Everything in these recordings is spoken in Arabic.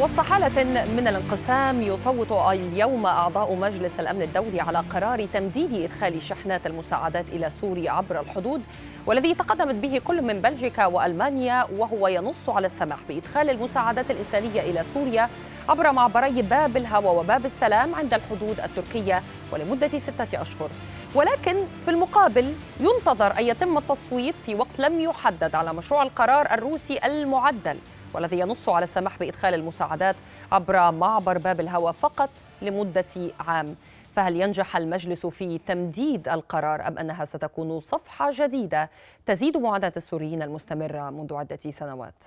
وسط حالة من الانقسام يصوت اليوم أعضاء مجلس الأمن الدولي على قرار تمديد إدخال شحنات المساعدات إلى سوريا عبر الحدود والذي تقدمت به كل من بلجيكا وألمانيا وهو ينص على السماح بإدخال المساعدات الإنسانية إلى سوريا عبر معبري باب الهوى وباب السلام عند الحدود التركية ولمدة ستة أشهر ولكن في المقابل ينتظر أن يتم التصويت في وقت لم يحدد على مشروع القرار الروسي المعدل والذي ينص على السماح بإدخال المساعدات عبر معبر باب الهوى فقط لمدة عام فهل ينجح المجلس في تمديد القرار أم أنها ستكون صفحة جديدة تزيد معاناة السوريين المستمرة منذ عدة سنوات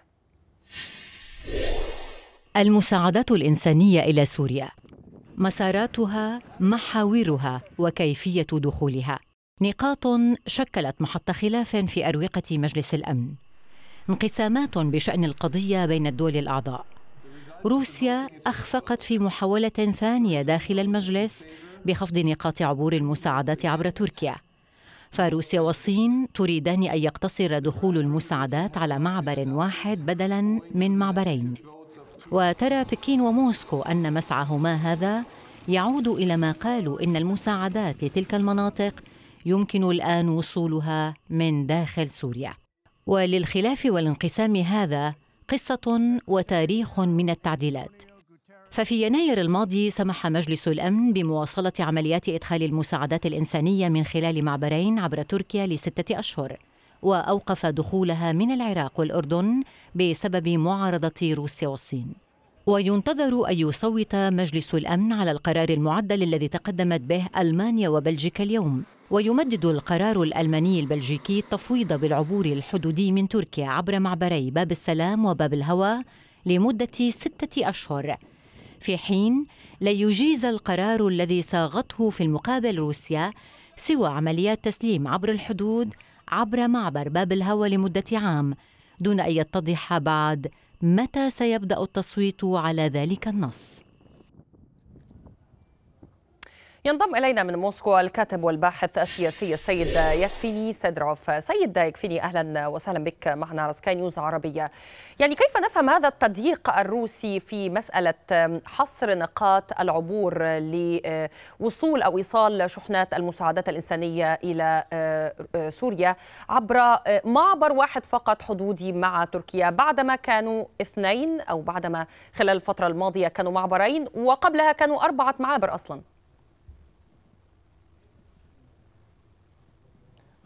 المساعدات الإنسانية إلى سوريا مساراتها محاورها وكيفية دخولها نقاط شكلت محط خلاف في أروقة مجلس الأمن انقسامات بشأن القضية بين الدول الأعضاء روسيا أخفقت في محاولة ثانية داخل المجلس بخفض نقاط عبور المساعدات عبر تركيا فروسيا والصين تريدان أن يقتصر دخول المساعدات على معبر واحد بدلاً من معبرين وترى بكين وموسكو أن مسعاهما هذا يعود إلى ما قالوا إن المساعدات لتلك المناطق يمكن الآن وصولها من داخل سوريا وللخلاف والانقسام هذا قصه وتاريخ من التعديلات ففي يناير الماضي سمح مجلس الامن بمواصله عمليات ادخال المساعدات الانسانيه من خلال معبرين عبر تركيا لسته اشهر واوقف دخولها من العراق والاردن بسبب معارضه روسيا والصين وينتظر ان يصوت مجلس الامن على القرار المعدل الذي تقدمت به المانيا وبلجيكا اليوم ويمدد القرار الألماني البلجيكي التفويض بالعبور الحدودي من تركيا عبر معبري باب السلام وباب الهوى لمدة ستة أشهر في حين لا يجيز القرار الذي صاغته في المقابل روسيا سوى عمليات تسليم عبر الحدود عبر معبر باب الهوى لمدة عام دون أن يتضح بعد متى سيبدأ التصويت على ذلك النص ينضم إلينا من موسكو الكاتب والباحث السياسي السيد يكفيني سيدروف سيد يكفيني أهلا وسهلا بك معنا على سكاي نيوز عربية يعني كيف نفهم هذا التضييق الروسي في مسألة حصر نقاط العبور لوصول أو إيصال شحنات المساعدات الإنسانية إلى سوريا عبر معبر واحد فقط حدودي مع تركيا بعدما كانوا اثنين أو بعدما خلال الفترة الماضية كانوا معبرين وقبلها كانوا أربعة معابر أصلاً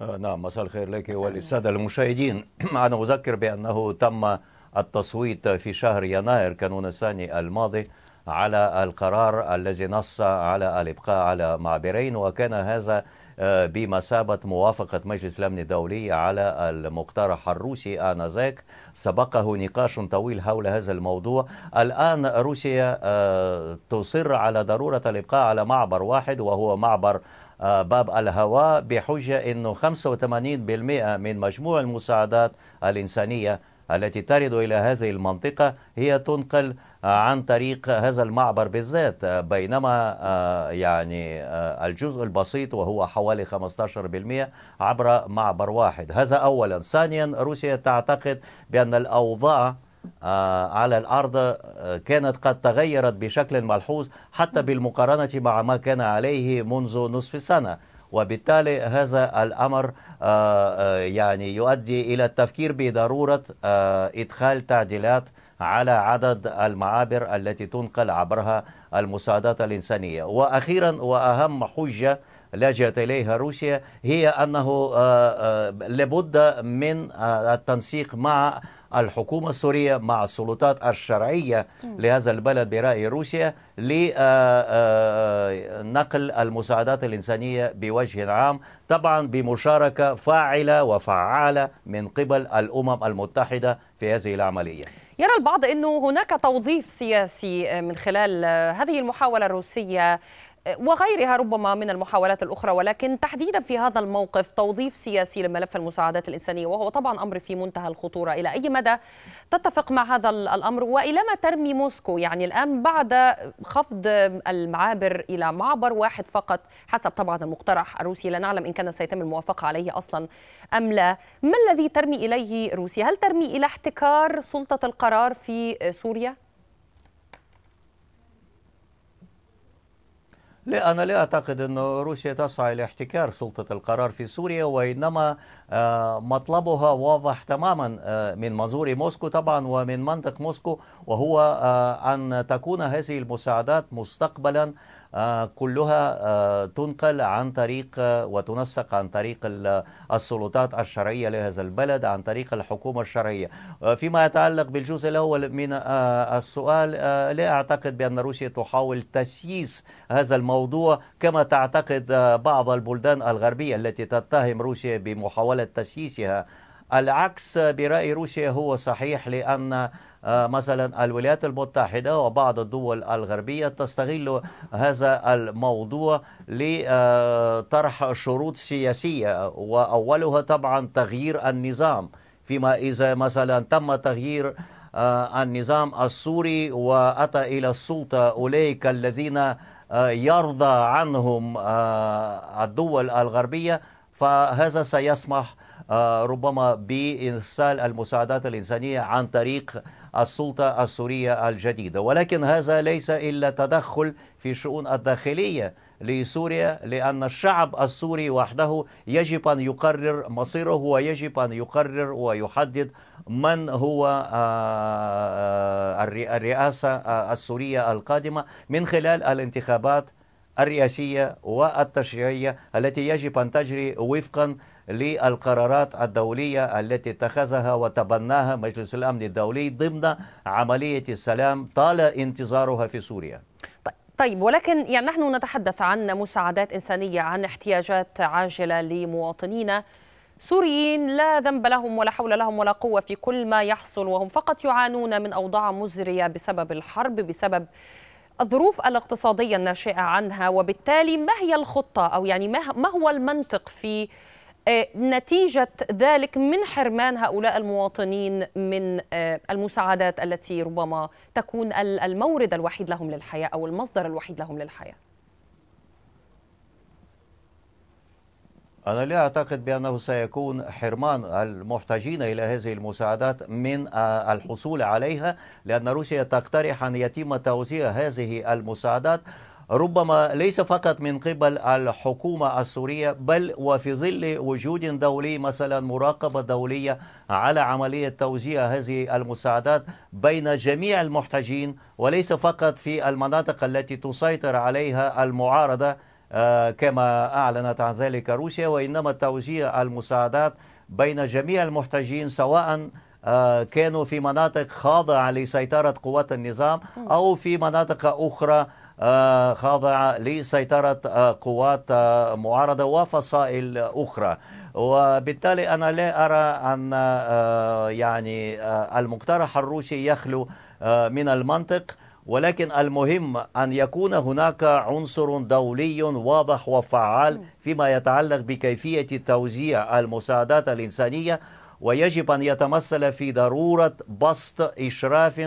آه، نعم مساء الخير لك وللساده المشاهدين انا اذكر بانه تم التصويت في شهر يناير كانون الثاني الماضي على القرار الذي نص على الابقاء على معبرين وكان هذا آه، بمثابة موافقة مجلس الأمن الدولي على المقترح الروسي آنذاك سبقه نقاش طويل حول هذا الموضوع الآن روسيا آه، تصر على ضرورة الإبقاء على معبر واحد وهو معبر آه، باب الهواء بحجة أنه 85% من مجموع المساعدات الإنسانية التي ترد إلى هذه المنطقة هي تنقل آه، عن طريق هذا المعبر بالذات آه، بينما يعني الجزء البسيط وهو حوالي 15% عبر معبر واحد هذا أولا ثانيا روسيا تعتقد بأن الأوضاع آه، على الأرض آه، كانت قد تغيرت بشكل ملحوظ حتى بالمقارنة مع ما كان عليه منذ نصف سنة وبالتالي هذا الأمر آه، يعني يؤدي إلى التفكير بضرورة إدخال تعديلات على عدد المعابر التي تنقل عبرها المساعدات الإنسانية وأخيرا وأهم حجة لجأت إليها روسيا هي أنه آه، آه، لابد من آه، التنسيق مع الحكومة السورية مع السلطات الشرعية لهذا البلد برأي روسيا لنقل المساعدات الإنسانية بوجه عام طبعا بمشاركة فاعلة وفعالة من قبل الأمم المتحدة في هذه العملية يرى البعض أنه هناك توظيف سياسي من خلال هذه المحاولة الروسية وغيرها ربما من المحاولات الأخرى ولكن تحديدا في هذا الموقف توظيف سياسي لملف المساعدات الإنسانية وهو طبعا أمر في منتهى الخطورة إلى أي مدى تتفق مع هذا الأمر وإلى ما ترمي موسكو يعني الآن بعد خفض المعابر إلى معبر واحد فقط حسب طبعا المقترح الروسي لا نعلم إن كان سيتم الموافقة عليه أصلا أم لا ما الذي ترمي إليه روسيا هل ترمي إلى احتكار سلطة القرار في سوريا؟ لا أنا لا أعتقد أن روسيا تسعى إلى احتكار سلطة القرار في سوريا وإنما آه، مطلبها واضح تماما آه، من منظور موسكو طبعا ومن منطق موسكو وهو آه، أن تكون هذه المساعدات مستقبلا آه، كلها آه، تنقل عن طريق آه، وتنسق عن طريق السلطات الشرعية لهذا البلد عن طريق الحكومة الشرعية فيما يتعلق بالجزء الأول من السؤال لا أعتقد بأن روسيا تحاول تسييس هذا الموضوع كما تعتقد بعض البلدان الغربية التي تتهم روسيا بمحاولة تسييسها العكس برأي روسيا هو صحيح لأن آه، مثلا الولايات المتحدة وبعض الدول الغربية تستغل هذا الموضوع لطرح آه، شروط سياسية وأولها طبعا تغيير النظام فيما إذا مثلا تم تغيير آه، النظام السوري وأتى إلى السلطة أولئك الذين يرضى عنهم الدول الغربية فهذا سيسمح آه، ربما بإرسال المساعدات الإنسانية عن طريق السلطة السورية الجديدة ولكن هذا ليس إلا تدخل في الشؤون الداخلية لسوريا لأن الشعب السوري وحده يجب أن يقرر مصيره ويجب أن يقرر ويحدد من هو آه، آه، الرئاسة السورية القادمة من خلال الانتخابات الرئاسية والتشريعية التي يجب أن تجري وفقا للقرارات الدولية التي اتخذها وتبناها مجلس الأمن الدولي ضمن عملية السلام طال انتظارها في سوريا طيب, طيب، ولكن يعني نحن نتحدث عن مساعدات إنسانية عن احتياجات عاجلة لمواطنينا سوريين لا ذنب لهم ولا حول لهم ولا قوة في كل ما يحصل وهم فقط يعانون من أوضاع مزرية بسبب الحرب بسبب الظروف الاقتصادية الناشئة عنها وبالتالي ما هي الخطة أو يعني ما هو المنطق في آه، نتيجة ذلك من حرمان هؤلاء المواطنين من آه، المساعدات التي ربما تكون المورد الوحيد لهم للحياة أو المصدر الوحيد لهم للحياة أنا لا أعتقد بأنه سيكون حرمان المحتاجين إلى هذه المساعدات من آه، الحصول عليها لأن روسيا تقترح أن يتم توزيع هذه المساعدات ربما ليس فقط من قبل الحكومة السورية بل وفي ظل وجود دولي مثلا مراقبة دولية على عملية توزيع هذه المساعدات بين جميع المحتاجين وليس فقط في المناطق التي تسيطر عليها المعارضة آه، كما أعلنت عن ذلك روسيا وإنما توزيع المساعدات بين جميع المحتاجين سواء آه، كانوا في مناطق خاضعة لسيطرة قوات النظام أو في مناطق أخرى خاضعة لسيطرة آه، قوات آه، معارضة وفصائل أخرى وبالتالي أنا لا أرى أن آه، يعني المقترح الروسي يخلو من المنطق ولكن المهم أن يكون هناك عنصر دولي واضح وفعال فيما يتعلق بكيفية توزيع المساعدات الإنسانية ويجب أن يتمثل في ضرورة بسط إشراف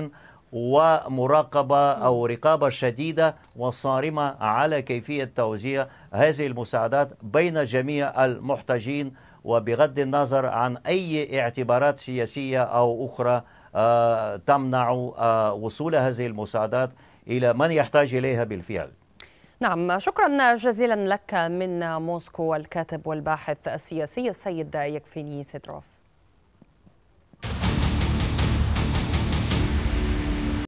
ومراقبة أو رقابة شديدة وصارمة على كيفية توزيع هذه المساعدات بين جميع المحتاجين وبغض النظر عن أي اعتبارات سياسية أو أخرى آه، تمنع آه، وصول هذه المساعدات إلى من يحتاج إليها بالفعل نعم شكرا جزيلا لك من موسكو الكاتب والباحث السياسي السيد يكفيني سيدروف